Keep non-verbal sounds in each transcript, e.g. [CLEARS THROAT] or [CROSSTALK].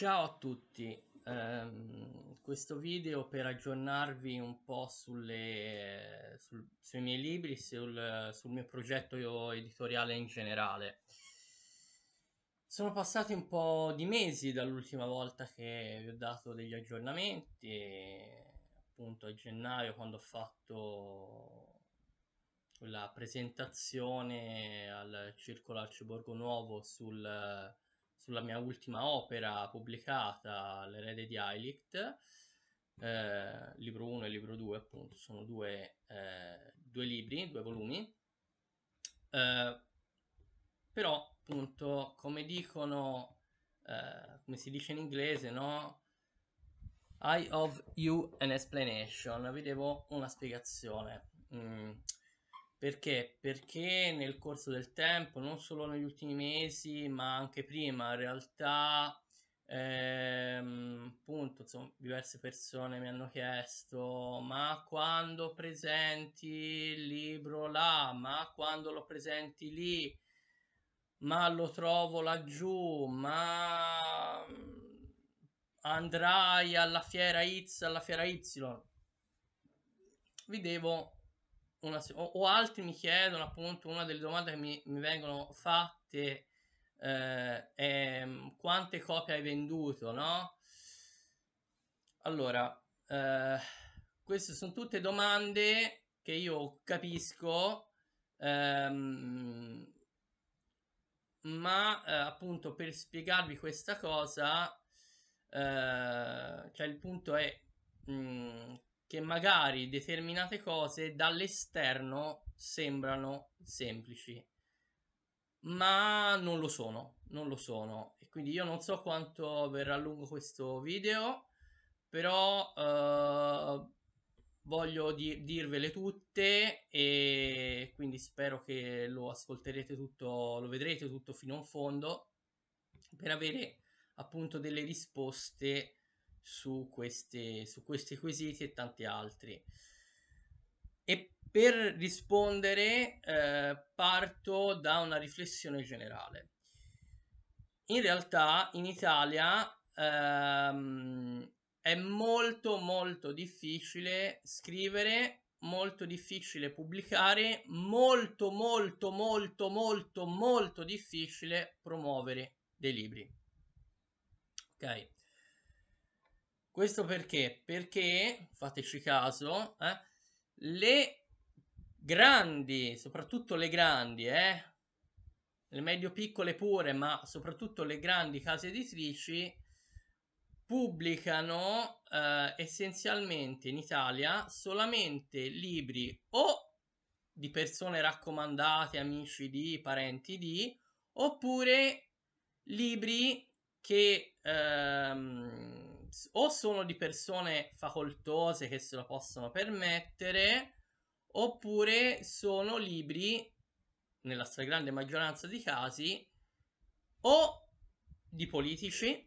Ciao a tutti, um, questo video per aggiornarvi un po' sulle, sul, sui miei libri, sul, sul mio progetto editoriale in generale. Sono passati un po' di mesi dall'ultima volta che vi ho dato degli aggiornamenti, appunto a gennaio quando ho fatto la presentazione al Circolo Arciborgo Nuovo sul sulla mia ultima opera pubblicata, L'erede di Eilicht, eh, libro 1 e libro 2 appunto, sono due, eh, due libri, due volumi, eh, però appunto come dicono, eh, come si dice in inglese, no? I of you an explanation, vi devo una spiegazione. Mm perché? Perché nel corso del tempo, non solo negli ultimi mesi, ma anche prima, in realtà, ehm, appunto, insomma, diverse persone mi hanno chiesto, ma quando presenti il libro là, ma quando lo presenti lì, ma lo trovo laggiù, ma mm, andrai alla fiera X, alla fiera Y. Vi devo una, o, o, altri mi chiedono appunto una delle domande che mi, mi vengono fatte eh, è mm, quante copie hai venduto, no? Allora, eh, queste sono tutte domande che io capisco, ehm, ma eh, appunto per spiegarvi questa cosa, eh, cioè il punto è mh, mm, che magari determinate cose dall'esterno sembrano semplici, ma non lo sono, non lo sono. E quindi io non so quanto verrà lungo questo video, però eh, voglio di- dirvele tutte e quindi spero che lo ascolterete tutto, lo vedrete tutto fino in fondo per avere appunto delle risposte su, queste, su questi quesiti e tanti altri. E per rispondere eh, parto da una riflessione generale. In realtà in Italia ehm, è molto molto difficile scrivere, molto difficile pubblicare, molto molto molto molto molto difficile promuovere dei libri. Ok? Questo perché? Perché, fateci caso, eh, le grandi, soprattutto le grandi, eh, le medio-piccole pure, ma soprattutto le grandi case editrici pubblicano eh, essenzialmente in Italia solamente libri o di persone raccomandate, amici di, parenti di, oppure libri che ehm, o sono di persone facoltose che se lo possono permettere, oppure sono libri, nella stragrande maggioranza dei casi, o di politici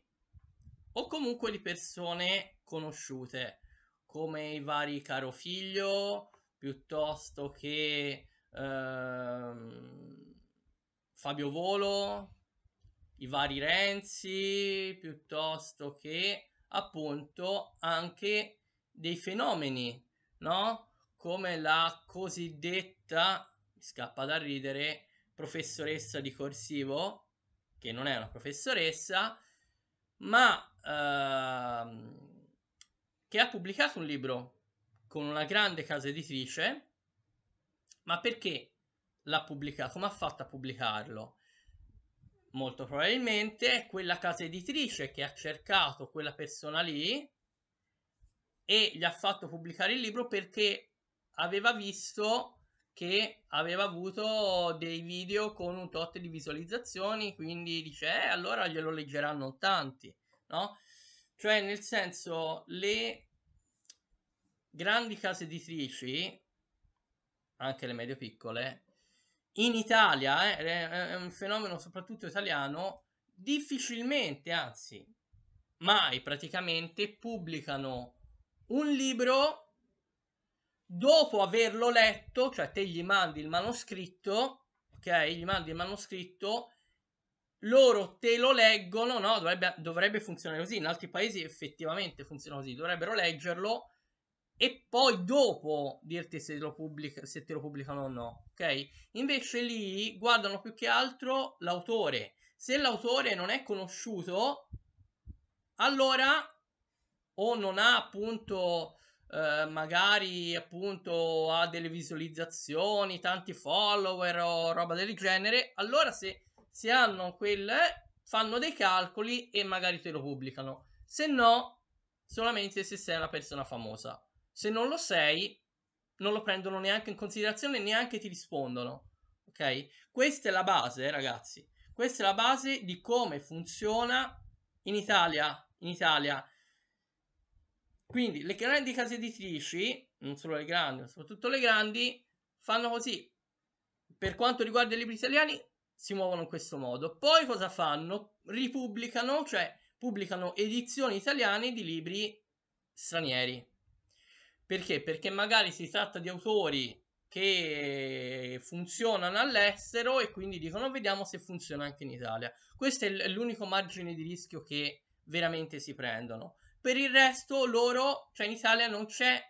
o comunque di persone conosciute, come i vari caro figlio, piuttosto che ehm, Fabio Volo, i vari Renzi, piuttosto che appunto anche dei fenomeni, no? Come la cosiddetta, mi scappa da ridere, professoressa di corsivo, che non è una professoressa, ma ehm, che ha pubblicato un libro con una grande casa editrice, ma perché l'ha pubblicato? Come ha fatto a pubblicarlo? molto probabilmente è quella casa editrice che ha cercato quella persona lì e gli ha fatto pubblicare il libro perché aveva visto che aveva avuto dei video con un tot di visualizzazioni, quindi dice eh, allora glielo leggeranno tanti, no? Cioè nel senso le grandi case editrici, anche le medio piccole, in Italia, eh, è un fenomeno soprattutto italiano, difficilmente, anzi mai praticamente, pubblicano un libro dopo averlo letto, cioè te gli mandi il manoscritto, ok? Gli mandi il manoscritto, loro te lo leggono, no? Dovrebbe, dovrebbe funzionare così, in altri paesi effettivamente funziona così, dovrebbero leggerlo e poi dopo dirti se, lo pubblica, se te lo pubblicano o no, ok? Invece lì guardano più che altro l'autore. Se l'autore non è conosciuto, allora o non ha appunto eh, magari appunto ha delle visualizzazioni, tanti follower o roba del genere, allora se, se hanno quel fanno dei calcoli e magari te lo pubblicano. Se no, solamente se sei una persona famosa. Se non lo sei, non lo prendono neanche in considerazione, e neanche ti rispondono. Ok? Questa è la base, ragazzi. Questa è la base di come funziona in Italia. In Italia. Quindi le grandi case editrici, non solo le grandi, ma soprattutto le grandi, fanno così. Per quanto riguarda i libri italiani, si muovono in questo modo. Poi cosa fanno? Ripubblicano, cioè pubblicano edizioni italiane di libri stranieri. Perché? Perché magari si tratta di autori che funzionano all'estero e quindi dicono vediamo se funziona anche in Italia. Questo è l'unico margine di rischio che veramente si prendono. Per il resto loro, cioè in Italia non c'è,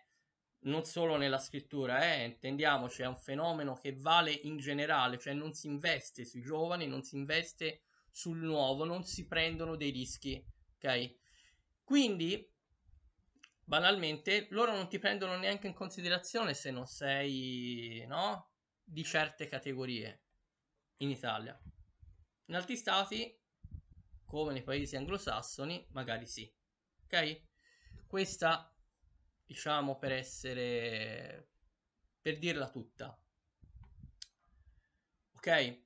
non solo nella scrittura, eh, intendiamoci, è un fenomeno che vale in generale, cioè non si investe sui giovani, non si investe sul nuovo, non si prendono dei rischi, ok? Quindi banalmente loro non ti prendono neanche in considerazione se non sei no? di certe categorie in Italia. In altri stati, come nei paesi anglosassoni, magari sì. Ok? Questa, diciamo, per essere per dirla tutta. Ok?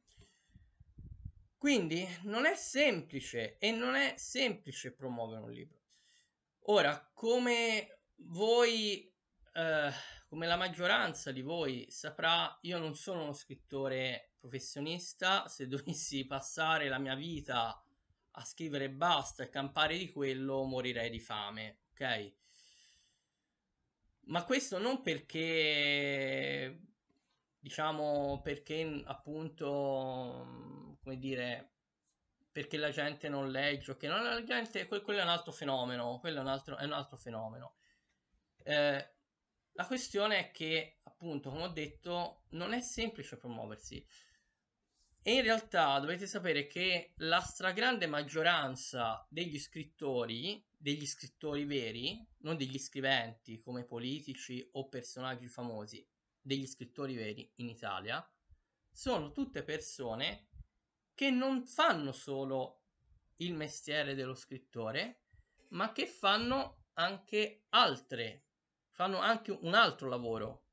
Quindi non è semplice e non è semplice promuovere un libro Ora, come voi, eh, come la maggioranza di voi saprà, io non sono uno scrittore professionista, se dovessi passare la mia vita a scrivere basta e campare di quello, morirei di fame, ok? Ma questo non perché diciamo perché appunto come dire perché la gente non legge, okay? non, la gente, que- quello è un altro fenomeno, quello è un altro, è un altro fenomeno. Eh, la questione è che, appunto, come ho detto, non è semplice promuoversi. E in realtà dovete sapere che la stragrande maggioranza degli scrittori, degli scrittori veri, non degli scriventi come politici o personaggi famosi, degli scrittori veri in Italia, sono tutte persone che non fanno solo il mestiere dello scrittore, ma che fanno anche altre, fanno anche un altro lavoro,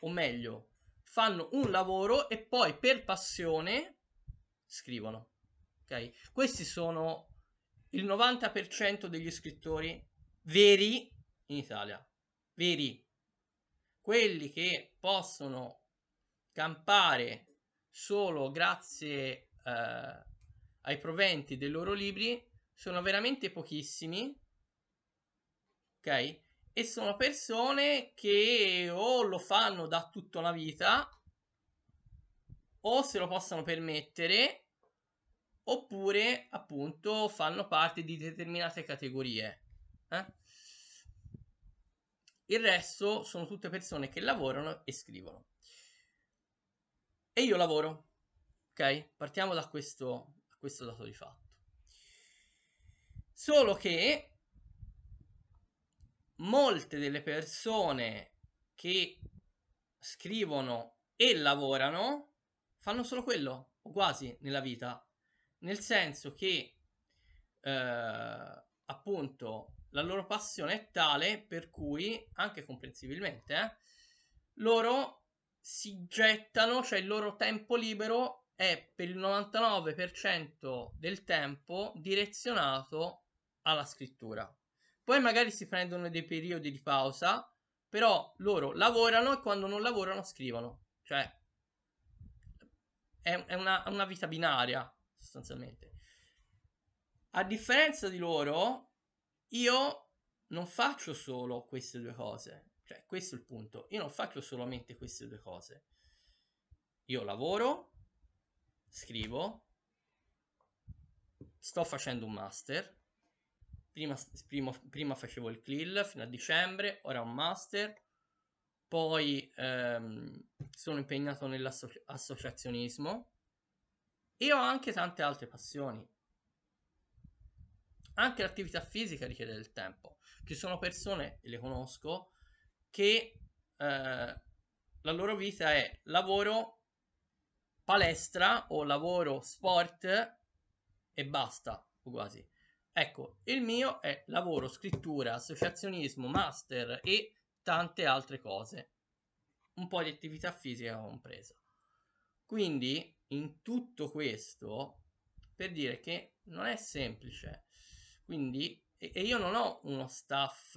o meglio, fanno un lavoro e poi per passione scrivono. Ok? Questi sono il 90% degli scrittori veri in Italia, veri, quelli che possono campare solo grazie eh, ai proventi dei loro libri sono veramente pochissimi, ok? E sono persone che o lo fanno da tutta la vita, o se lo possono permettere, oppure appunto fanno parte di determinate categorie. Eh? Il resto sono tutte persone che lavorano e scrivono. E io lavoro. Ok? Partiamo da questo, da questo dato di fatto. Solo che molte delle persone che scrivono e lavorano fanno solo quello, o quasi, nella vita. Nel senso che, eh, appunto, la loro passione è tale per cui, anche comprensibilmente, eh, loro si gettano, cioè il loro tempo libero è per il 99% del tempo direzionato alla scrittura. Poi magari si prendono dei periodi di pausa, però loro lavorano e quando non lavorano scrivono. Cioè, è, è una, una vita binaria, sostanzialmente. A differenza di loro, io non faccio solo queste due cose. Cioè, questo è il punto. Io non faccio solamente queste due cose. Io lavoro scrivo, sto facendo un master, prima, prima, prima facevo il CLIL fino a dicembre, ora un master, poi ehm, sono impegnato nell'associazionismo e ho anche tante altre passioni. Anche l'attività fisica richiede del tempo. Ci sono persone, e le conosco, che eh, la loro vita è lavoro, palestra o lavoro sport e basta, o quasi. Ecco, il mio è lavoro, scrittura, associazionismo, master e tante altre cose, un po' di attività fisica compresa. Quindi, in tutto questo, per dire che non è semplice. Quindi, e, io non ho uno staff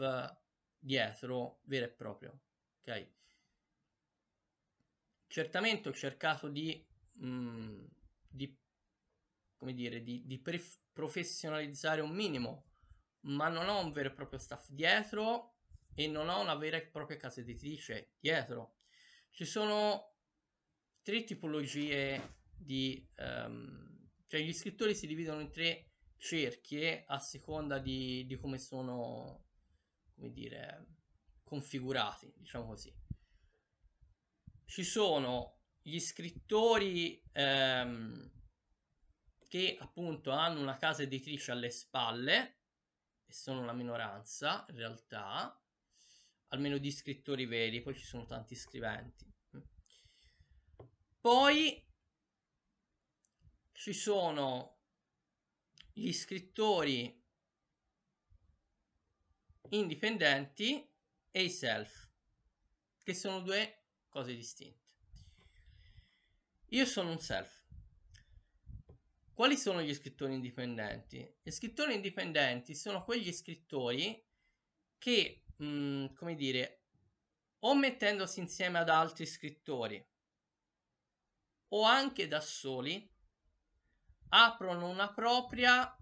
dietro vero e proprio, ok? Certamente ho cercato di mh, mm, di, come dire, di, di pre- professionalizzare un minimo, ma non ho un vero e proprio staff dietro e non ho una vera e propria casa editrice dietro. Ci sono tre tipologie di... Um, cioè gli scrittori si dividono in tre cerchie a seconda di, di come sono, come dire, configurati, diciamo così. Ci sono gli scrittori ehm, che appunto hanno una casa editrice alle spalle, e sono una minoranza in realtà, almeno di scrittori veri, poi ci sono tanti scriventi. Poi ci sono gli scrittori indipendenti e i self, che sono due cose distinte. Io sono un self. Quali sono gli scrittori indipendenti? Gli scrittori indipendenti sono quegli scrittori che, mh, mm, come dire, o mettendosi insieme ad altri scrittori o anche da soli, aprono una propria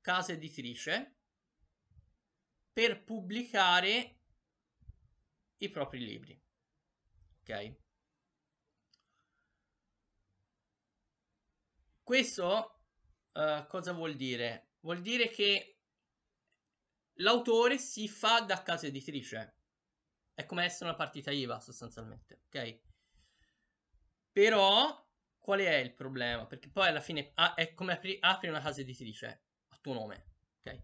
casa editrice per pubblicare i propri libri. Ok? Questo uh, cosa vuol dire? Vuol dire che l'autore si fa da casa editrice. È come essere una partita IVA sostanzialmente, ok? Però qual è il problema? Perché poi alla fine ah, è come apri, apri, una casa editrice a tuo nome, ok?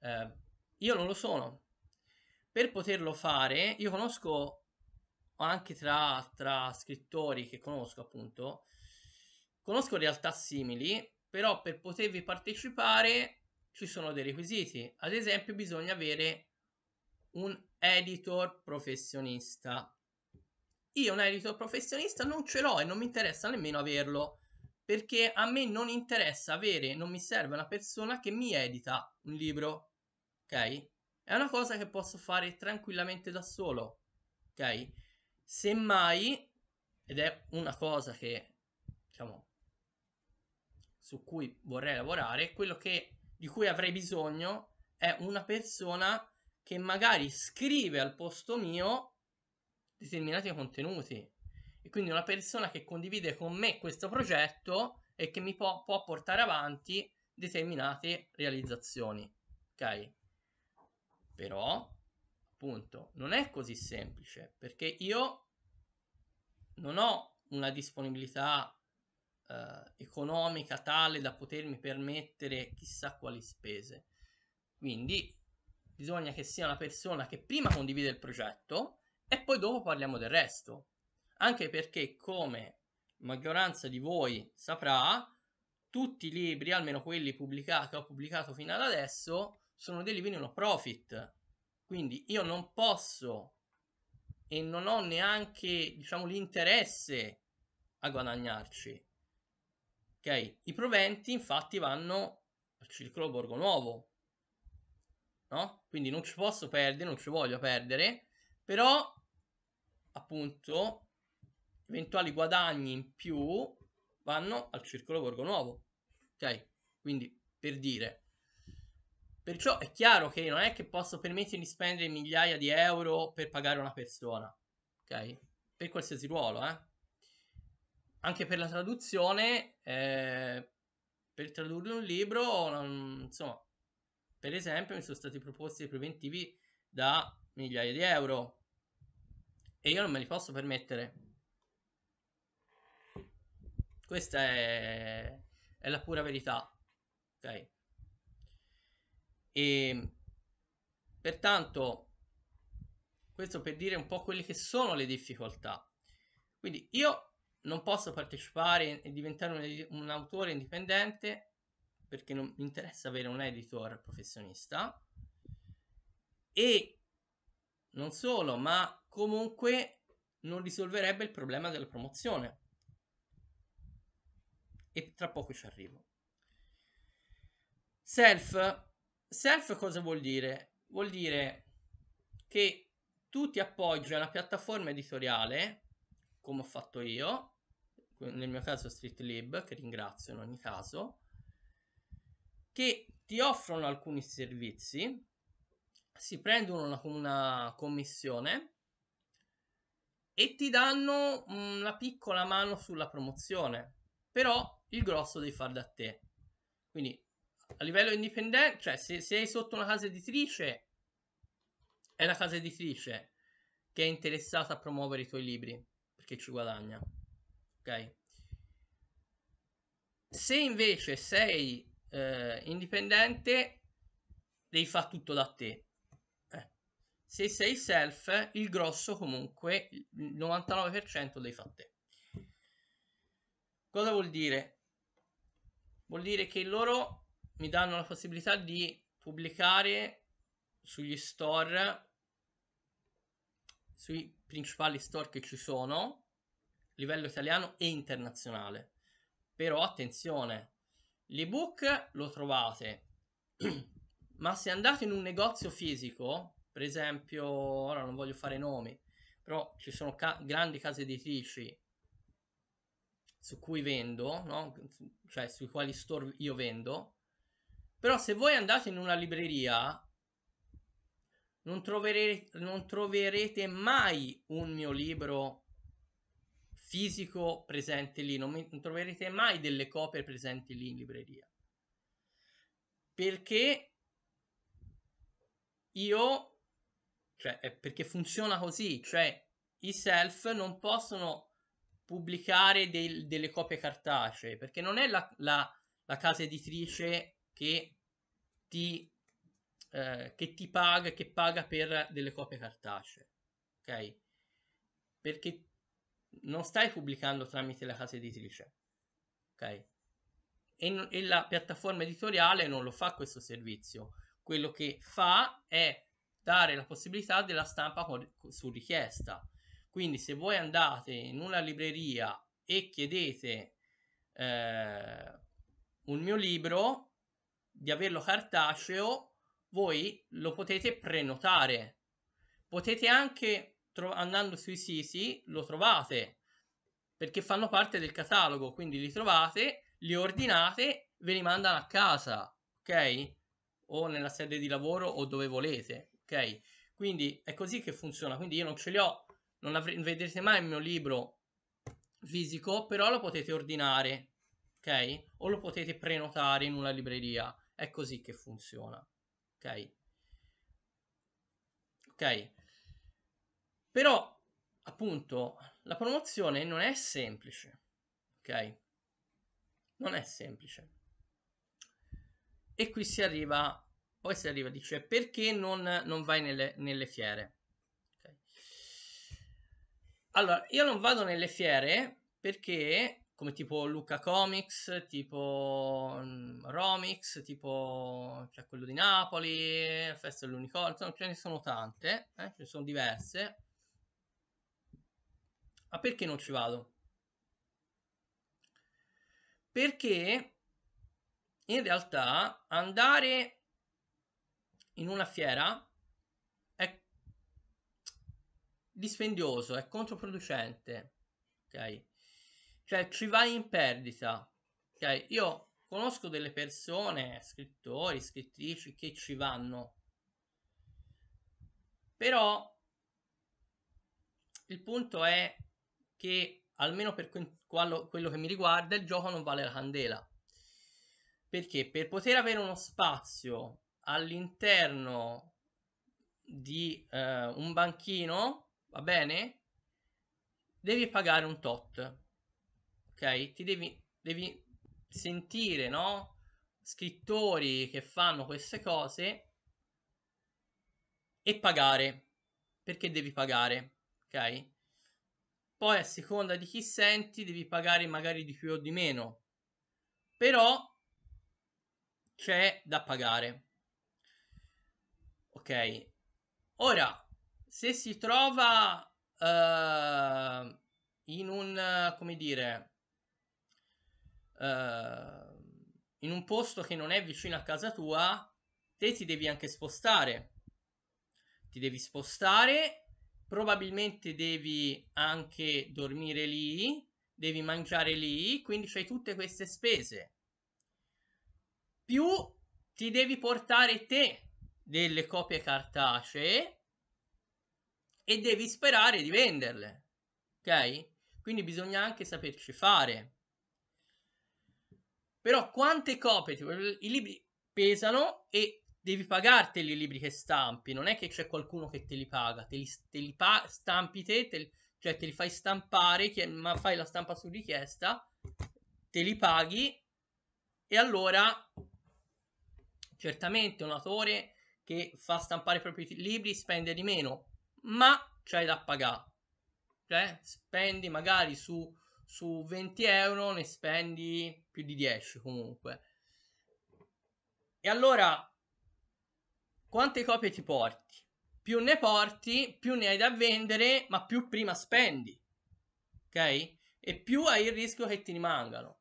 Uh, io non lo sono. Per poterlo fare, io conosco anche tra, tra scrittori che conosco appunto Conosco realtà simili, però per potervi partecipare ci sono dei requisiti. Ad esempio, bisogna avere un editor professionista. Io un editor professionista non ce l'ho e non mi interessa nemmeno averlo perché a me non interessa avere, non mi serve una persona che mi edita un libro, ok? È una cosa che posso fare tranquillamente da solo, ok? Semmai, ed è una cosa che, diciamo, su cui vorrei lavorare, quello che, di cui avrei bisogno è una persona che magari scrive al posto mio determinati contenuti e quindi una persona che condivide con me questo progetto e che mi può, può portare avanti determinate realizzazioni. Ok? Però, appunto, non è così semplice perché io non ho una disponibilità eh, economica tale da potermi permettere chissà quali spese. Quindi bisogna che sia una persona che prima condivide il progetto e poi dopo parliamo del resto. Anche perché, come maggioranza di voi saprà, tutti i libri, almeno quelli pubblicati, che ho pubblicato fino ad adesso, sono dei libri no profit. Quindi io non posso e non ho neanche diciamo, l'interesse a guadagnarci Okay? I proventi infatti vanno al circolo Borgo Nuovo, no? Quindi non ci posso perdere, non ci voglio perdere, però appunto eventuali guadagni in più vanno al circolo Borgo Nuovo, ok? Quindi per dire. Perciò è chiaro che non è che posso permettermi di spendere migliaia di euro per pagare una persona, ok? Per qualsiasi ruolo, eh? anche per la traduzione, eh, per tradurre un libro, non, insomma, per esempio, mi sono stati proposti dei preventivi da migliaia di euro e io non me li posso permettere. Questa è, è la pura verità. Ok. E pertanto, questo per dire un po' quelle che sono le difficoltà. Quindi io non posso partecipare e diventare un, un autore indipendente perché non mi interessa avere un editor professionista e non solo, ma comunque non risolverebbe il problema della promozione. E tra poco ci arrivo. Self. Self cosa vuol dire? Vuol dire che tu ti appoggi a una piattaforma editoriale, come ho fatto io, nel mio caso Street Lib, che ringrazio in ogni caso, che ti offrono alcuni servizi, si prendono una, una commissione e ti danno una mm, piccola mano sulla promozione, però il grosso devi far da te. Quindi a livello indipendente, cioè se sei sotto una casa editrice, è la casa editrice che è interessata a promuovere i tuoi libri perché ci guadagna ok se invece sei eh, indipendente devi fare tutto da te eh. se sei self il grosso comunque il 99% devi fare te cosa vuol dire vuol dire che loro mi danno la possibilità di pubblicare sugli store sui principali store che ci sono livello italiano e internazionale. Però attenzione, l'ebook lo trovate, [CLEARS THROAT] ma se andate in un negozio fisico, per esempio, ora non voglio fare nomi, però ci sono ca- grandi case editrici su cui vendo, no? cioè sui quali store io vendo, però se voi andate in una libreria non troverete, non troverete mai un mio libro fisico presente lì, non, mi, non troverete mai delle copie presenti lì in libreria. Perché io, cioè, perché funziona così, cioè i self non possono pubblicare dei, delle copie cartacee, perché non è la, la, la casa editrice che ti, eh, che ti paga, che paga per delle copie cartacee, ok? Perché non stai pubblicando tramite la casa editrice, ok? E, e la piattaforma editoriale non lo fa questo servizio. Quello che fa è dare la possibilità della stampa con, su richiesta. Quindi se voi andate in una libreria e chiedete eh, un mio libro di averlo cartaceo, voi lo potete prenotare. Potete anche tro- andando sui siti lo trovate perché fanno parte del catalogo, quindi li trovate, li ordinate, ve li mandano a casa, ok? O nella sede di lavoro o dove volete, ok? Quindi è così che funziona, quindi io non ce li ho, non avre- vedrete mai il mio libro fisico, però lo potete ordinare, ok? O lo potete prenotare in una libreria, è così che funziona, ok? Ok? Però, appunto, la promozione non è semplice, ok? Non è semplice. E qui si arriva, poi si arriva, dice, perché non, non vai nelle, nelle fiere? Okay. Allora, io non vado nelle fiere perché come tipo Luca Comics, tipo mm, Romix, tipo cioè quello di Napoli, Festa dell'Unicorno, ce ne sono tante, eh? ce ne sono diverse. Ma perché non ci vado? Perché in realtà andare in una fiera è dispendioso, è controproducente, ok? Cioè ci vai in perdita, ok? Io conosco delle persone, scrittori, scrittrici che ci vanno, però il punto è che almeno per quello che mi riguarda il gioco non vale la candela. Perché per poter avere uno spazio all'interno di eh, un banchino, va bene? Devi pagare un tot. Ok? Ti devi, devi sentire, no? Scrittori che fanno queste cose e pagare. Perché devi pagare, ok? Poi a seconda di chi senti devi pagare magari di più o di meno. Però c'è da pagare. Ok. Ora, se si trova uh, in un, come dire, uh, in un posto che non è vicino a casa tua, te ti devi anche spostare. Ti devi spostare probabilmente devi anche dormire lì, devi mangiare lì, quindi c'hai tutte queste spese. Più ti devi portare te delle copie cartacee e devi sperare di venderle. Ok? Quindi bisogna anche saperci fare. Però quante copie, i libri pesano e devi pagarteli i libri che stampi, non è che c'è qualcuno che te li paga, te li, te li pa- stampi te, te li, cioè te li fai stampare, chi- ma fai la stampa su richiesta, te li paghi e allora certamente un autore che fa stampare i propri libri spende di meno, ma c'hai da pagare. Cioè, spendi magari su, su 20 euro, ne spendi più di 10 comunque. E allora quante copie ti porti? Più ne porti, più ne hai da vendere, ma più prima spendi. Ok? E più hai il rischio che ti rimangano.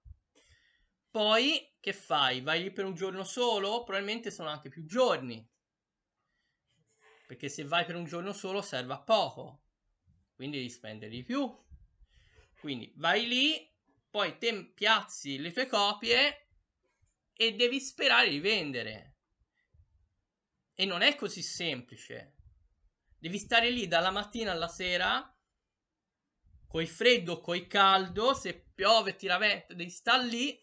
Poi che fai? Vai lì per un giorno solo? Probabilmente sono anche più giorni. Perché se vai per un giorno solo serve a poco. Quindi devi spendere di più. Quindi vai lì, poi te piazzi le tue copie e devi sperare di vendere e non è così semplice. Devi stare lì dalla mattina alla sera, coi freddo, coi caldo, se piove, tira vento, devi stare lì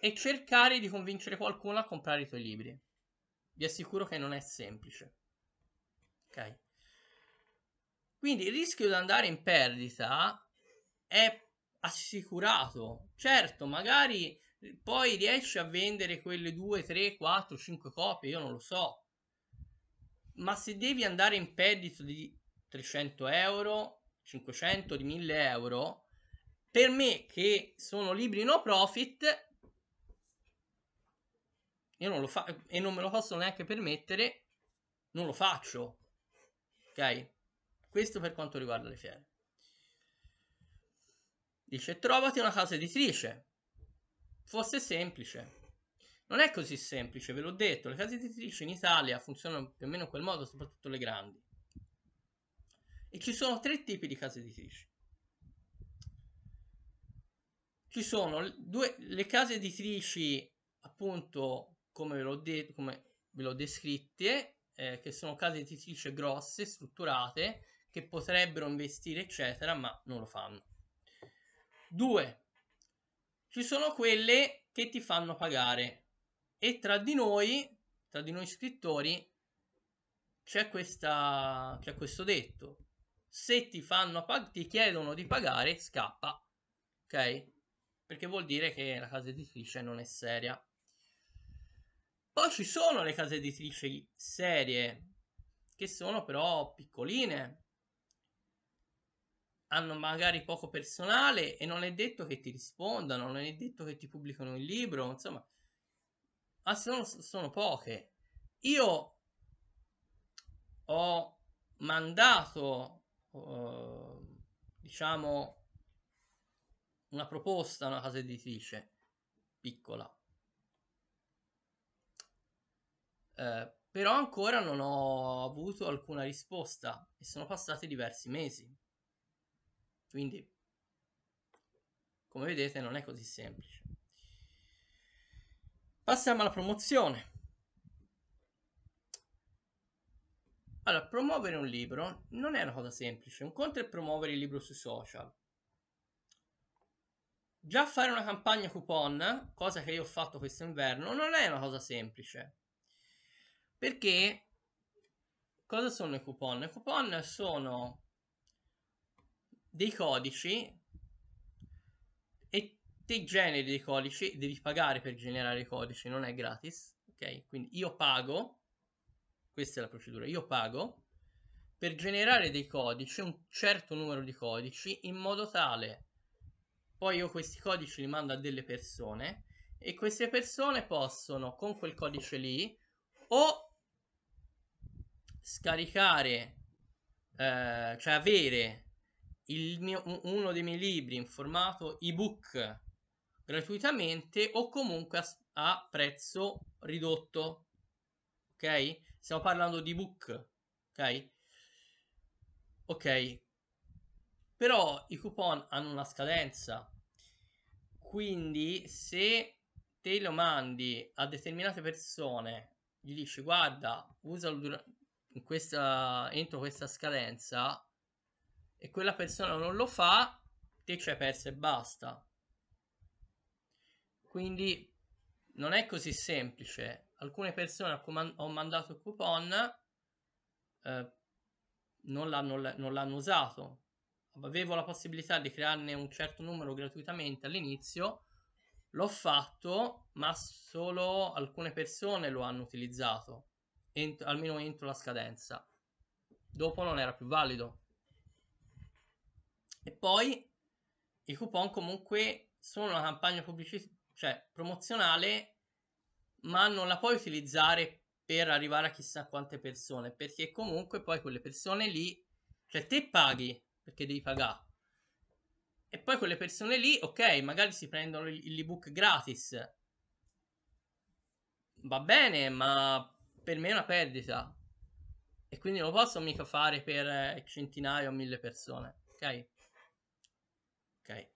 e cercare di convincere qualcuno a comprare i tuoi libri. Vi assicuro che non è semplice. Ok? Quindi il rischio di andare in perdita è assicurato. Certo, magari poi riesci a vendere quelle 2, 3, 4, 5 copie, io non lo so ma se devi andare in perdita di 300 euro, 500, di 1000 euro, per me che sono libri no profit, io non lo fa e non me lo posso neanche permettere, non lo faccio. Ok? Questo per quanto riguarda le fiere. Dice, trovati una casa editrice. Fosse semplice. Non è così semplice, ve l'ho detto, le case editrici in Italia funzionano più o meno in quel modo, soprattutto le grandi. E ci sono tre tipi di case editrici. Ci sono due, le case editrici, appunto, come ve l'ho detto, come ve l'ho descritte, eh, che sono case editrici grosse, strutturate, che potrebbero investire, eccetera, ma non lo fanno. Due, ci sono quelle che ti fanno pagare e tra di noi, tra di noi scrittori, c'è, questa, c'è questo detto. Se ti, fanno, ti chiedono di pagare, scappa. Ok? Perché vuol dire che la casa editrice non è seria. Poi ci sono le case editrici serie, che sono però piccoline, hanno magari poco personale e non è detto che ti rispondano, non è detto che ti pubblicano il libro, insomma, ma ah, non sono poche. Io ho mandato, eh, diciamo, una proposta a una casa editrice piccola. Eh, però ancora non ho avuto alcuna risposta e sono passati diversi mesi. Quindi, come vedete, non è così semplice. Passiamo alla promozione. Allora, promuovere un libro non è una cosa semplice. Un conto è promuovere il libro sui social. Già fare una campagna coupon, cosa che io ho fatto questo inverno, non è una cosa semplice. Perché cosa sono i coupon? I coupon sono dei codici ti generi dei codici, devi pagare per generare i codici, non è gratis, ok? Quindi io pago, questa è la procedura, io pago per generare dei codici, un certo numero di codici, in modo tale poi io questi codici li mando a delle persone e queste persone possono con quel codice lì o scaricare, eh, cioè avere mio, uno dei miei libri in formato ebook gratuitamente o comunque a, a prezzo ridotto. Ok? Stiamo parlando di book. Ok? Ok. Però i coupon hanno una scadenza. Quindi se te lo mandi a determinate persone, gli dici guarda, usalo durante questa, entro questa scadenza e quella persona non lo fa, te ci hai perso e basta. Quindi non è così semplice. Alcune persone a cui ho mandato il coupon, eh, non, l'hanno, non l'hanno usato. Avevo la possibilità di crearne un certo numero gratuitamente all'inizio, l'ho fatto, ma solo alcune persone lo hanno utilizzato, ent- almeno entro la scadenza. Dopo non era più valido. E poi i coupon comunque sono una campagna pubblic- cioè promozionale, ma non la puoi utilizzare per arrivare a chissà quante persone, perché comunque poi quelle persone lì, cioè te paghi perché devi pagare. E poi quelle persone lì, ok, magari si prendono il l'ebook gratis. Va bene, ma per me è una perdita. E quindi non lo posso mica fare per eh, centinaia o mille persone, ok? Ok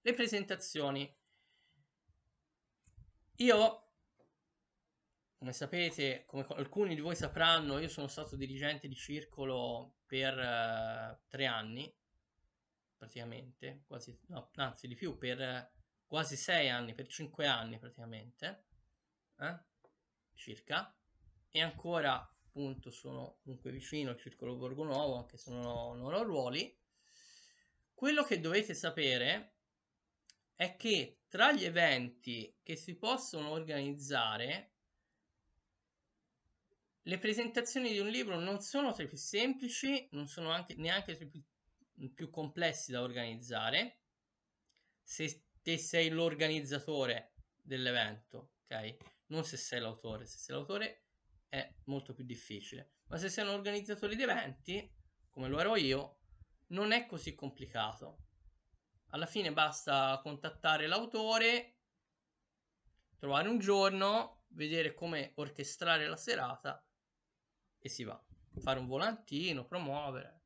le presentazioni. Io, come sapete, come alcuni di voi sapranno, io sono stato dirigente di circolo per uh, tre anni, praticamente, quasi, no, anzi di più, per eh, quasi sei anni, per cinque anni praticamente, eh? circa, e ancora appunto sono comunque vicino al circolo Borgo Nuovo, anche se non ho, non ho ruoli. Quello che dovete sapere è che tra gli eventi che si possono organizzare, le presentazioni di un libro non sono tra i più semplici, non sono anche, neanche tra i più, più complessi da organizzare, se te sei l'organizzatore dell'evento, ok? Non se sei l'autore, se sei l'autore è molto più difficile, ma se sei un organizzatore di eventi, come lo ero io, non è così complicato alla fine basta contattare l'autore, trovare un giorno, vedere come orchestrare la serata e si va. Fare un volantino, promuovere.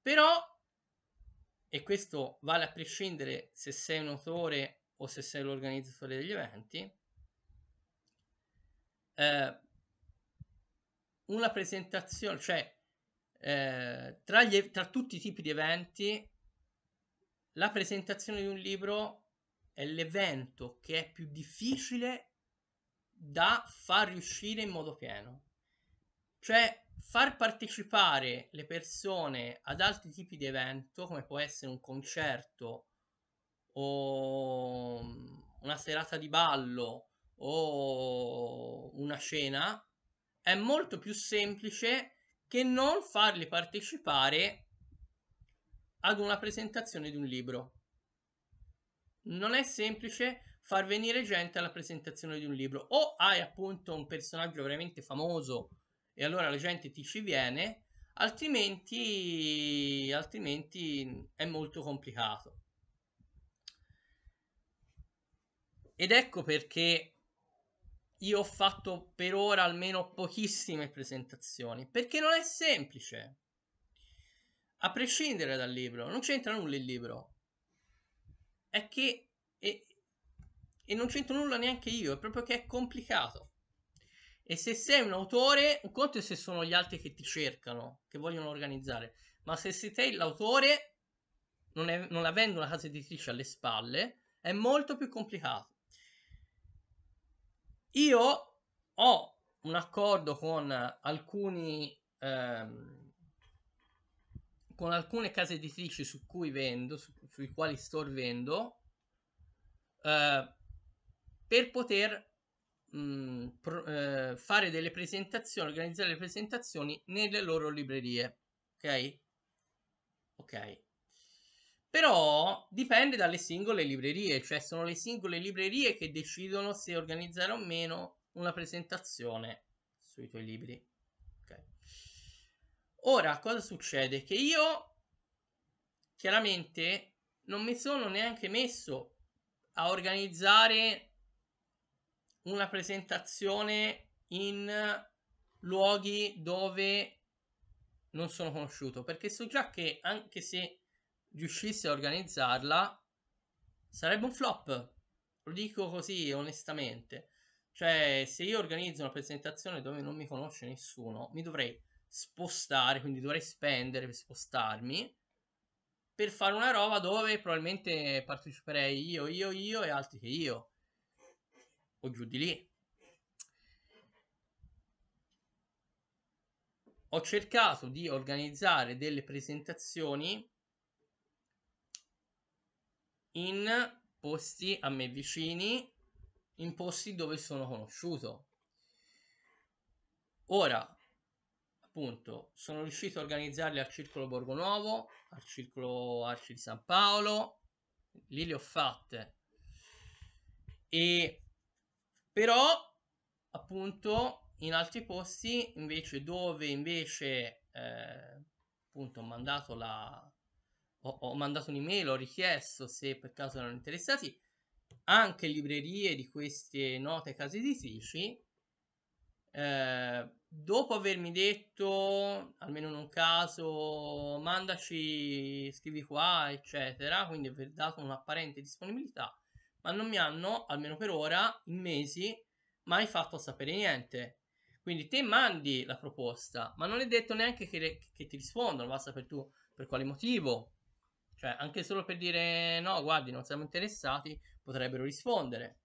Però, e questo vale a prescindere se sei un autore o se sei l'organizzatore degli eventi, eh, una presentazione, cioè eh, tra, gli, tra tutti i tipi di eventi, la presentazione di un libro è l'evento che è più difficile da far riuscire in modo pieno. Cioè, far partecipare le persone ad altri tipi di evento, come può essere un concerto o mm, una serata di ballo o una cena, è molto più semplice che non farli partecipare ad una presentazione di un libro. Non è semplice far venire gente alla presentazione di un libro. O hai appunto un personaggio veramente famoso e allora la gente ti ci viene, altrimenti, altrimenti è molto complicato. Ed ecco perché io ho fatto per ora almeno pochissime presentazioni, perché non è semplice. A prescindere dal libro, non c'entra nulla il libro. È che... È, e non c'entro nulla neanche io, è proprio che è complicato. E se sei un autore, un conto è se sono gli altri che ti cercano, che vogliono organizzare, ma se sei l'autore, non, è, non avendo una casa editrice alle spalle, è molto più complicato. Io ho un accordo con alcuni ehm, con alcune case editrici su cui vendo, su, sui quali sorvendo, eh, per poter mh, mm, pro, eh, fare delle presentazioni, organizzare le presentazioni nelle loro librerie. Ok? Ok. Però dipende dalle singole librerie, cioè sono le singole librerie che decidono se organizzare o meno una presentazione sui tuoi libri. Okay. Ora, cosa succede? Che io chiaramente non mi sono neanche messo a organizzare una presentazione in luoghi dove non sono conosciuto, perché so già che anche se riuscisse a organizzarla, sarebbe un flop. Lo dico così onestamente. Cioè, se io organizzo una presentazione dove non mi conosce nessuno, mi dovrei spostare, quindi dovrei spendere per spostarmi per fare una roba dove probabilmente parteciperei io, io, io e altri che io. O giù di lì. Ho cercato di organizzare delle presentazioni in posti a me vicini, in posti dove sono conosciuto. Ora, appunto, sono riuscito a organizzarli al Circolo Borgo Nuovo, al Circolo Arci di San Paolo, lì le ho fatte. E però, appunto, in altri posti invece dove invece eh, appunto ho mandato la, ho, ho mandato un'email, ho richiesto se per caso erano interessati anche librerie di queste note case editrici. Eh, dopo avermi detto, almeno in un caso, mandaci, scrivi qua, eccetera, quindi aver dato un'apparente disponibilità, ma non mi hanno, almeno per ora, in mesi, mai fatto sapere niente. Quindi te mandi la proposta, ma non è detto neanche che, che ti rispondano, basta per tu per quale motivo, cioè, anche solo per dire no, guardi, non siamo interessati, potrebbero rispondere.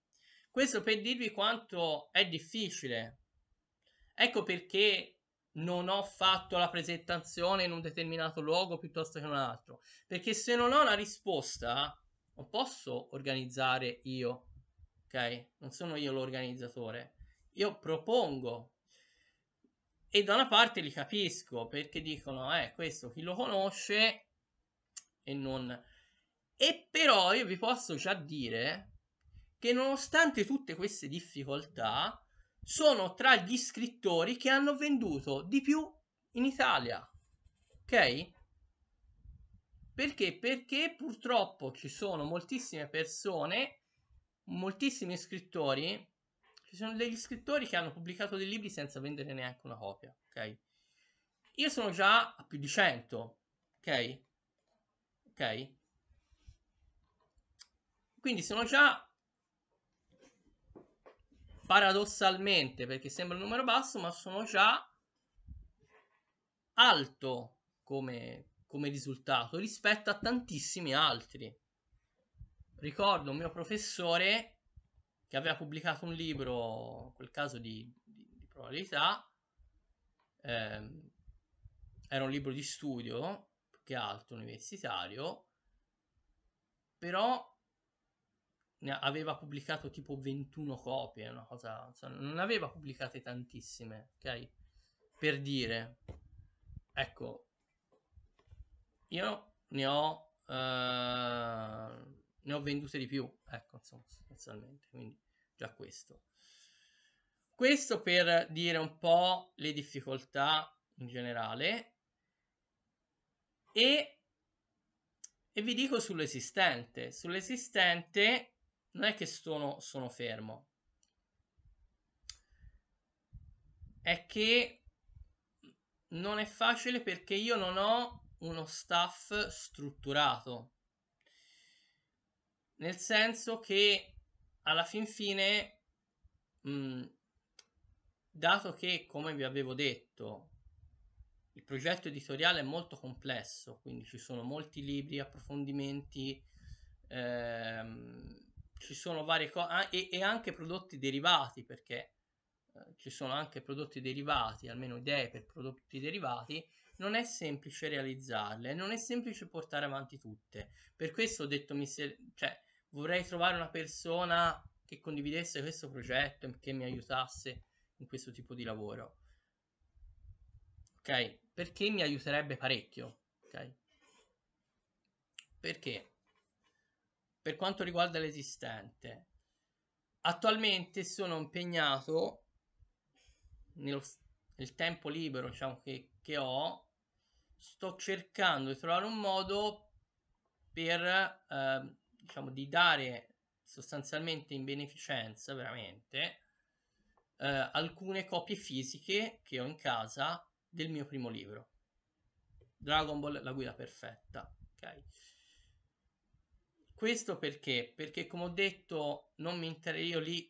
Questo per dirvi quanto è difficile. Ecco perché non ho fatto la presentazione in un determinato luogo piuttosto che in un altro. Perché se non ho una risposta, non posso organizzare io. Ok? Non sono io l'organizzatore. Io propongo. E da una parte li capisco perché dicono, eh, questo chi lo conosce e non... E però io vi posso già dire che nonostante tutte queste difficoltà, sono tra gli scrittori che hanno venduto di più in Italia. Ok? Perché? Perché purtroppo ci sono moltissime persone, moltissimi scrittori, ci sono degli scrittori che hanno pubblicato dei libri senza vendere neanche una copia, ok? Io sono già a più di 100, ok? Quindi sono già paradossalmente, perché sembra un numero basso, ma sono già alto come, come risultato rispetto a tantissimi altri. Ricordo un mio professore che aveva pubblicato un libro, in quel caso di, di, di probabilità, eh, era un libro di studio, qualche altro universitario, però ne aveva pubblicato tipo 21 copie, una cosa, insomma, non aveva pubblicate tantissime, ok? Per dire, ecco, io ne ho, eh, ne ho vendute di più, ecco, insomma, sostanzialmente, quindi già questo. Questo per dire un po' le difficoltà in generale e, e vi dico sull'esistente. Sull'esistente non è che sono, sono fermo. È che non è facile perché io non ho uno staff strutturato. Nel senso che alla fin fine, mh, dato che, come vi avevo detto, il progetto editoriale è molto complesso, quindi ci sono molti libri, approfondimenti, ehm, ci sono varie cose e, e, anche prodotti derivati, perché eh, ci sono anche prodotti derivati, almeno idee per prodotti derivati, non è semplice realizzarle, non è semplice portare avanti tutte. Per questo ho detto, mi ser- cioè, vorrei trovare una persona che condividesse questo progetto, e che mi aiutasse in questo tipo di lavoro. Ok, perché mi aiuterebbe parecchio. Ok, Perché? Per quanto riguarda l'esistente, attualmente sono impegnato nello, nel tempo libero diciamo, che, che ho, sto cercando di trovare un modo per, eh, diciamo, di dare sostanzialmente in beneficenza, veramente, eh, alcune copie fisiche che ho in casa del mio primo libro. Dragon Ball, la guida perfetta. Ok. Questo perché? Perché come ho detto, non mi interessa, io lì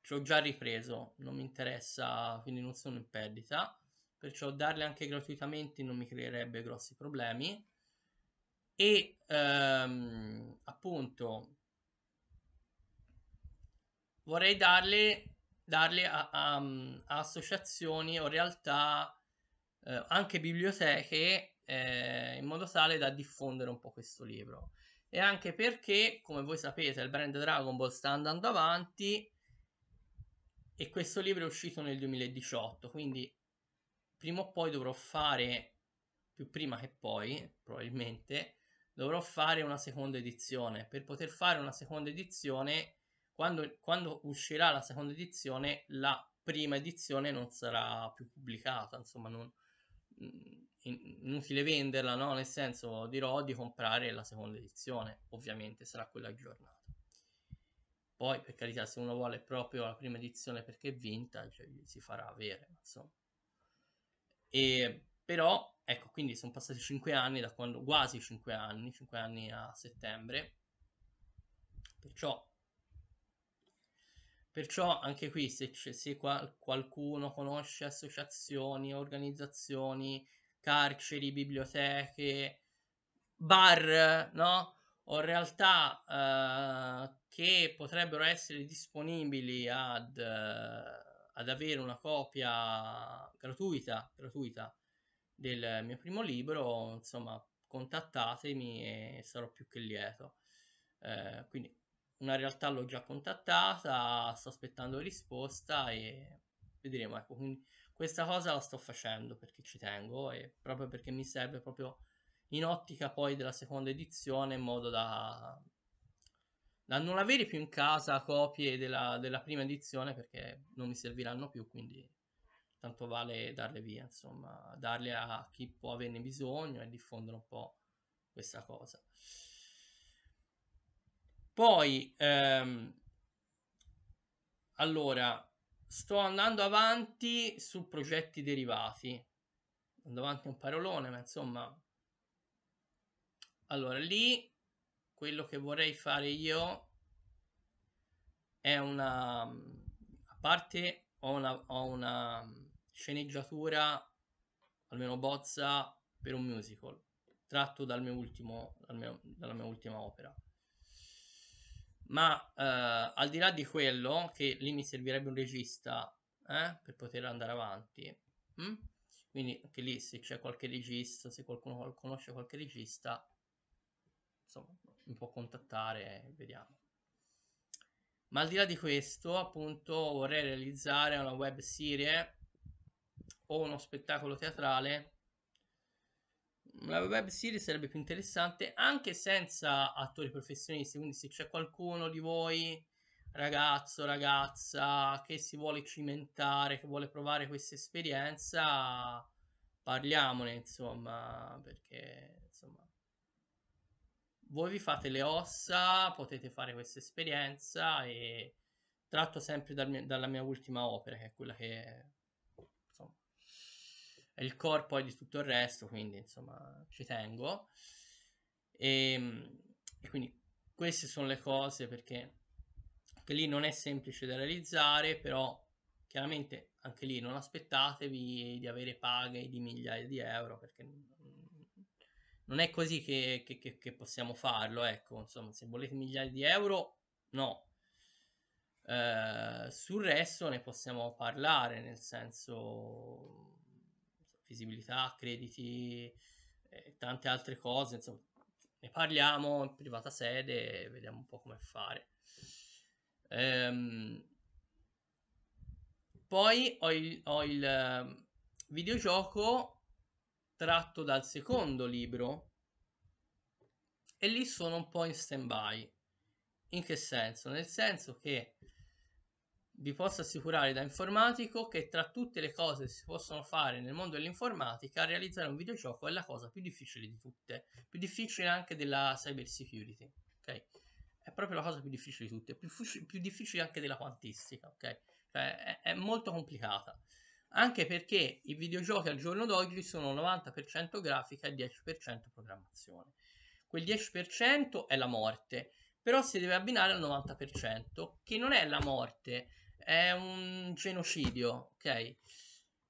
ci ho già ripreso, non mi interessa, quindi non sono in perdita, perciò darle anche gratuitamente non mi creerebbe grossi problemi. E ehm, appunto vorrei darle, darle a, a, a associazioni o realtà eh, anche biblioteche eh, in modo tale da diffondere un po' questo libro. E anche perché, come voi sapete, il brand Dragon Ball sta andando avanti e questo libro è uscito nel 2018, quindi prima o poi dovrò fare, più prima che poi, probabilmente, dovrò fare una seconda edizione. Per poter fare una seconda edizione, quando, quando, uscirà la seconda edizione, la prima edizione non sarà più pubblicata, insomma, non, inutile venderla, no? nel senso dirò di comprare la seconda edizione, ovviamente sarà quella aggiornata. Poi, per carità, se uno vuole proprio la prima edizione perché è vintage, cioè, si farà avere, insomma. E, però, ecco, quindi sono passati 5 anni da quando, quasi 5 anni, 5 anni a settembre, perciò Perciò anche qui se, se qual, qualcuno conosce associazioni, organizzazioni, carceri, biblioteche, bar, no? O realtà eh, che potrebbero essere disponibili ad, ad avere una copia gratuita, gratuita del mio primo libro, insomma, contattatemi e sarò più che lieto. Eh, quindi una realtà l'ho già contattata, sto aspettando risposta e vedremo. Ecco, quindi questa cosa la sto facendo perché ci tengo e proprio perché mi serve proprio in ottica poi della seconda edizione in modo da, da non avere più in casa copie della, della prima edizione perché non mi serviranno più, quindi tanto vale darle via, insomma, darle a chi può averne bisogno e diffondere un po' questa cosa. Poi, ehm, allora, sto andando avanti su progetti derivati. andando avanti un parolone, ma insomma... Allora, lì quello che vorrei fare io è una... A parte ho una, ho una sceneggiatura, almeno bozza, per un musical, tratto dal mio ultimo, dal mio, dalla mia ultima opera ma eh, al di là di quello che lì mi servirebbe un regista eh, per poter andare avanti mm? quindi anche lì se c'è qualche regista se qualcuno conosce qualche regista insomma mi può contattare e vediamo ma al di là di questo appunto vorrei realizzare una web serie o uno spettacolo teatrale la web series sarebbe più interessante anche senza attori professionisti, quindi se c'è qualcuno di voi, ragazzo, ragazza, che si vuole cimentare, che vuole provare questa esperienza, parliamone, insomma, perché, insomma, voi vi fate le ossa, potete fare questa esperienza e tratto sempre dal mio, dalla mia ultima opera, che è quella che il corpo è di tutto il resto, quindi insomma ci tengo. E, ehm, e quindi queste sono le cose perché anche lì non è semplice da realizzare, però chiaramente anche lì non aspettatevi di avere paghe di migliaia di euro perché non è così che, che, che possiamo farlo, ecco, insomma, se volete migliaia di euro, no. Eh, sul resto ne possiamo parlare, nel senso visibilità, crediti, eh, tante altre cose, insomma, ne parliamo in privata sede e vediamo un po' come fare. Ehm, poi ho il, ho il ehm, videogioco tratto dal secondo libro e lì sono un po' in stand by. In che senso? Nel senso che vi posso assicurare da informatico che tra tutte le cose che si possono fare nel mondo dell'informatica, realizzare un videogioco è la cosa più difficile di tutte, più difficile anche della cyber security, ok? È proprio la cosa più difficile di tutte, più, più difficile anche della quantistica, ok? Cioè, è, è molto complicata, anche perché i videogiochi al giorno d'oggi sono 90% grafica e 10% programmazione. Quel 10% è la morte, però si deve abbinare al 90%, che non è la morte, è un genocidio, ok?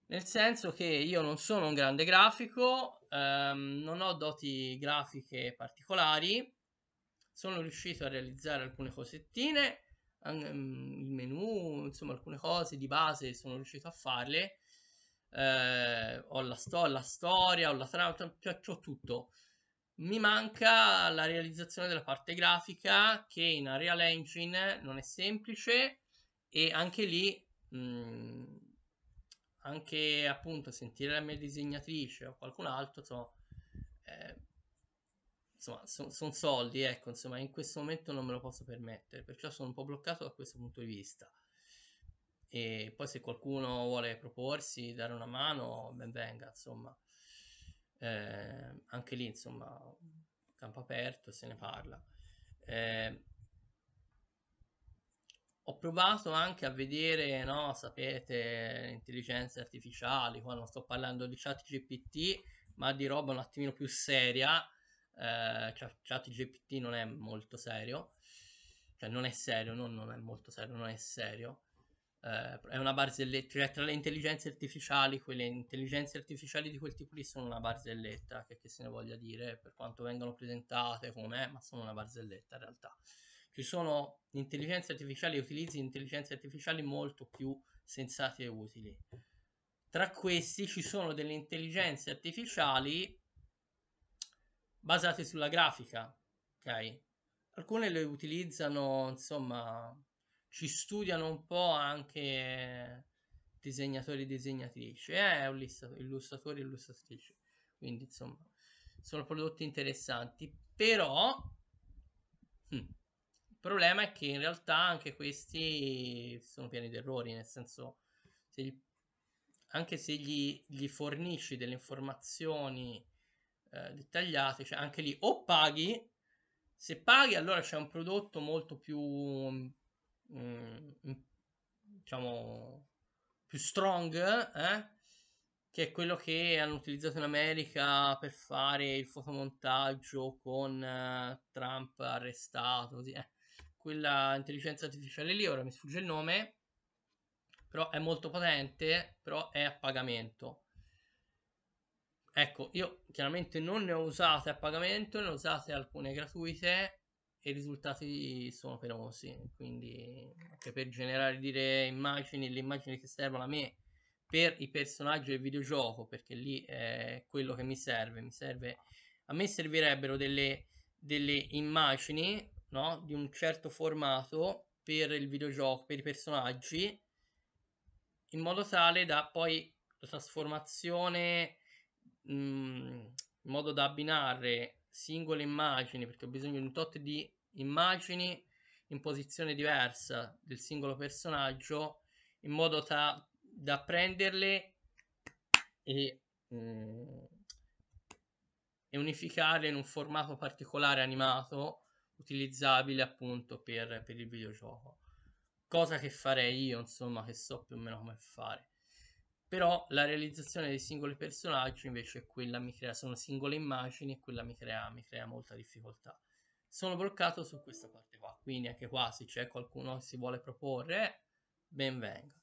Nel senso che io non sono un grande grafico, ehm, non ho doti grafiche particolari, sono riuscito a realizzare alcune cosettine, mm, il menu, insomma alcune cose di base sono riuscito a farle, eh, ho, la sto- la storia, ho la trama, cioè, ho tutto. Mi manca la realizzazione della parte grafica che in Unreal Engine non è semplice, e anche lì mh, mhmm, anche appunto sentire la mia disegnatrice o qualcun altro insomma, eh, insomma sono son soldi ecco insomma in questo momento non me lo posso permettere perciò sono un po' bloccato da questo punto di vista e poi se qualcuno vuole proporsi dare una mano ben venga insomma eh, anche lì insomma campo aperto se ne parla eh, ho provato anche a vedere, no, sapete, intelligenze artificiali, qua non sto parlando di chat GPT, ma di roba un attimino più seria, eh, chat, cioè, chat GPT non è molto serio, cioè non è serio, non, non è molto serio, non è serio, eh, è una barzelletta, cioè tra le intelligenze artificiali, quelle intelligenze artificiali di quel tipo lì sono una barzelletta, che, che se ne voglia dire, per quanto vengano presentate come, ma sono una barzelletta in realtà ci sono intelligenze artificiali e utilizzi intelligenze artificiali molto più sensate e utili. Tra questi ci sono delle intelligenze artificiali basate sulla grafica, ok? Alcune le utilizzano, insomma, ci studiano un po' anche disegnatori e disegnatrici, eh, illustratori e illustratrici, quindi insomma, sono prodotti interessanti, però... Hm il problema è che in realtà anche questi sono pieni di errori, nel senso, se gli, anche se gli, gli, fornisci delle informazioni eh, dettagliate, cioè anche lì o paghi, se paghi allora c'è un prodotto molto più, mh, mm, mm, diciamo, più strong, eh? che è quello che hanno utilizzato in America per fare il fotomontaggio con uh, Trump arrestato, così, eh quella intelligenza artificiale lì, ora mi sfugge il nome, però è molto potente, però è a pagamento. Ecco, io chiaramente non ne ho usate a pagamento, ne ho usate alcune gratuite e i risultati sono penosi, quindi anche per generare dire immagini, le immagini che servono a me per i personaggi del videogioco, perché lì è quello che mi serve, mi serve a me servirebbero delle, delle immagini no? di un certo formato per il videogioco, per i personaggi, in modo tale da poi la trasformazione mh, mm, in modo da abbinare singole immagini, perché ho bisogno di un tot di immagini in posizione diversa del singolo personaggio, in modo ta- da prenderle e, mh, mm, e unificarle in un formato particolare animato utilizzabile appunto per, per il videogioco. Cosa che farei io, insomma, che so più o meno come fare. Però la realizzazione dei singoli personaggi invece è quella mi crea, sono singole immagini e quella mi crea, mi crea molta difficoltà. Sono bloccato su questa parte qua, quindi anche qua se c'è qualcuno che si vuole proporre, ben venga.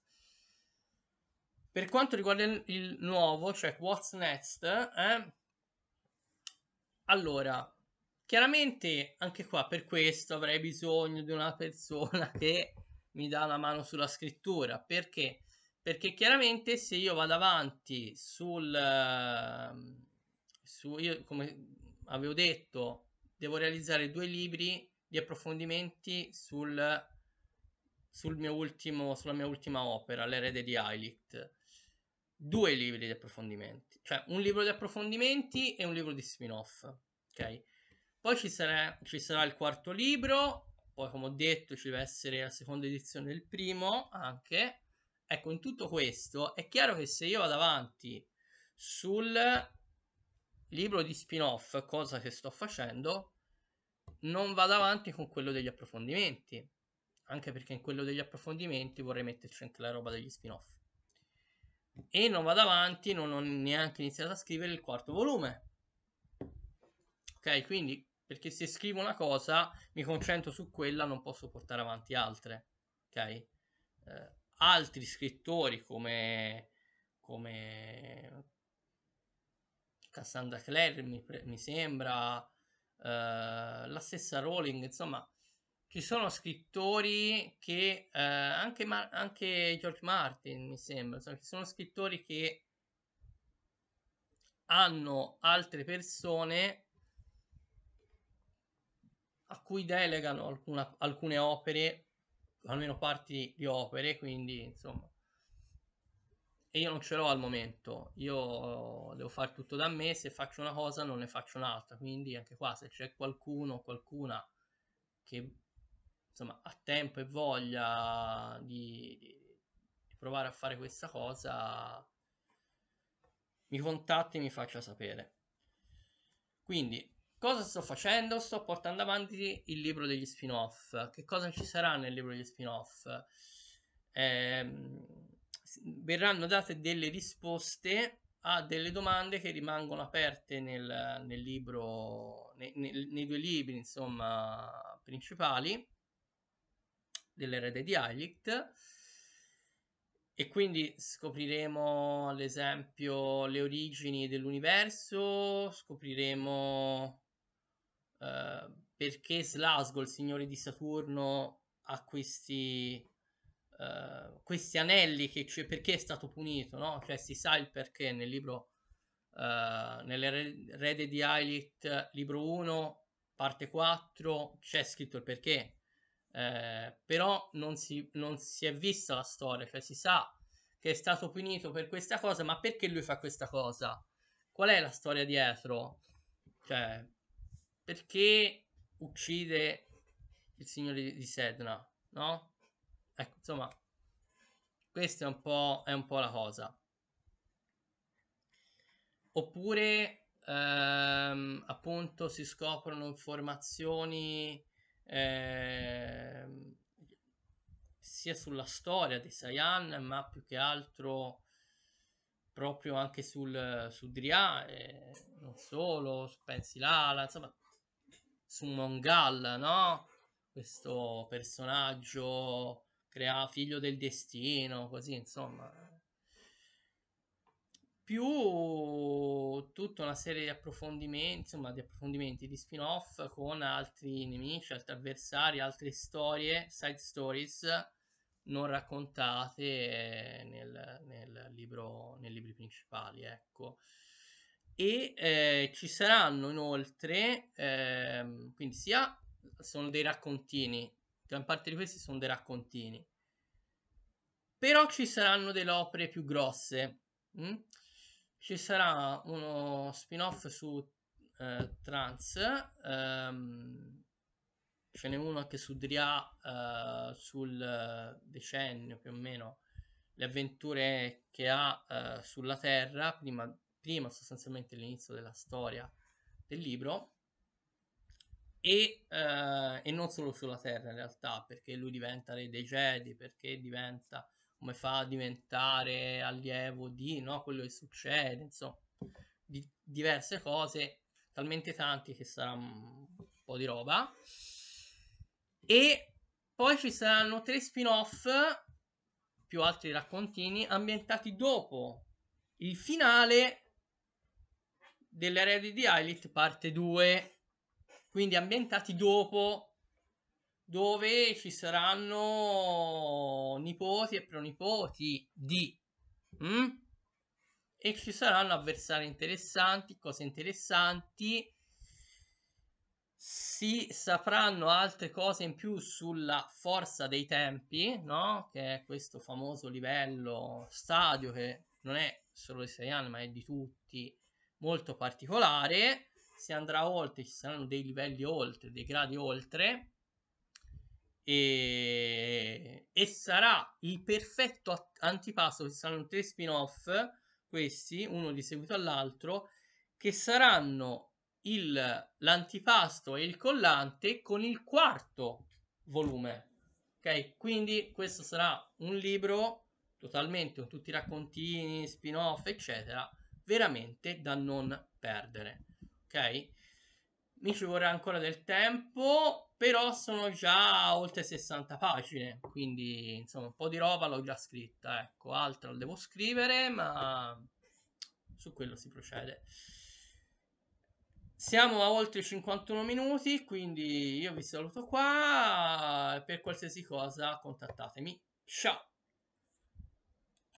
Per quanto riguarda il, il nuovo, cioè What's Next, eh? allora Chiaramente anche qua per questo avrei bisogno di una persona [LAUGHS] che mi dà una mano sulla scrittura, perché? Perché chiaramente se io vado avanti sul ehm, su, io come avevo detto, devo realizzare due libri di approfondimenti sul, sul mio ultimo, sulla mia ultima opera, L'erede di Eilicht. Due libri di approfondimenti, cioè un libro di approfondimenti e un libro di spin-off. Ok? Poi ci sarà, ci sarà il quarto libro, poi come ho detto ci deve essere la seconda edizione del primo anche. Ecco, in tutto questo è chiaro che se io vado avanti sul libro di spin-off, cosa che sto facendo, non vado avanti con quello degli approfondimenti, anche perché in quello degli approfondimenti vorrei metterci anche la roba degli spin-off. E non vado avanti, non ho neanche iniziato a scrivere il quarto volume. Ok, quindi perché se scrivo una cosa, mi concentro su quella, non posso portare avanti altre. Ok? Eh, altri scrittori come, come Cassandra Clare, mi, mi sembra, eh, la stessa Rowling, insomma, ci sono scrittori che eh, anche, Mar- anche, George Martin mi sembra insomma, ci sono scrittori che hanno altre persone a cui delegano alcuna, alcune opere, almeno parti di opere, quindi insomma. E io non ce l'ho al momento, io devo fare tutto da me, se faccio una cosa non ne faccio un'altra, quindi anche qua se c'è qualcuno o qualcuna che insomma ha tempo e voglia di, di, provare a fare questa cosa, mi contatti e mi faccia sapere. Quindi Cosa sto facendo? Sto portando avanti il libro degli spin-off. Che cosa ci sarà nel libro degli spin-off? Eh, verranno date delle risposte a delle domande che rimangono aperte nel, nel libro, ne, ne, nei due libri, insomma, principali dell'erede di Eilicht. E quindi scopriremo, ad esempio, le origini dell'universo, scopriremo eh, perché Slasgo, il signore di Saturno, ha questi, uh, questi anelli che cioè, perché è stato punito, no? Cioè si sa il perché nel libro, uh, eh, nell'erede di Ailith, libro 1, parte 4, c'è scritto il perché, uh, però non si, non si è vista la storia, cioè si sa che è stato punito per questa cosa, ma perché lui fa questa cosa? Qual è la storia dietro? Cioè, perché uccide il signore di Sedna, no? Ecco, insomma, questa è un po', è un po la cosa. Oppure, ehm, appunto, si scoprono informazioni ehm, sia sulla storia di Saiyan, ma più che altro proprio anche sul, su Dria, eh, non solo, su Pensilala, insomma, su Mongal, no? Questo personaggio crea figlio del destino, così insomma. Più tutta una serie di approfondimenti, insomma, di approfondimenti di spin-off con altri nemici, altri avversari, altre storie, side stories non raccontate nel, nel libro, nei libri principali, ecco e eh, ci saranno inoltre, ehm, quindi sia sono dei raccontini, gran parte di questi sono dei raccontini, però ci saranno delle opere più grosse. Mh? Mm? Ci sarà uno spin-off su eh, Trans, ehm, ce n'è uno anche su Dria eh, sul decennio più o meno, le avventure che ha eh, sulla Terra prima prima sostanzialmente l'inizio della storia del libro e, eh, e, non solo sulla Terra in realtà perché lui diventa re dei Jedi perché diventa come fa a diventare allievo di no, quello che succede insomma di diverse cose talmente tanti che sarà un po' di roba e poi ci saranno tre spin-off più altri raccontini ambientati dopo il finale dell'area di Aelith parte 2, quindi ambientati dopo, dove ci saranno nipoti e pronipoti di... Mm? E ci saranno avversari interessanti, cose interessanti. Si sapranno altre cose in più sulla forza dei tempi, no? Che è questo famoso livello stadio che non è solo di Serian, ma è di tutti molto particolare. Si andrà oltre, ci saranno dei livelli oltre, dei gradi oltre. E, e sarà il perfetto antipasto. Ci saranno tre spin-off, questi, uno di seguito all'altro, che saranno il, l'antipasto e il collante con il quarto volume. Ok, quindi questo sarà un libro totalmente con tutti i raccontini, spin-off, eccetera, veramente da non perdere. Ok? Mi ci vorrà ancora del tempo, però sono già oltre 60 pagine, quindi insomma un po' di roba l'ho già scritta, ecco, altro lo devo scrivere, ma su quello si procede. Siamo a oltre 51 minuti, quindi io vi saluto qua. Per qualsiasi cosa contattatemi. Ciao!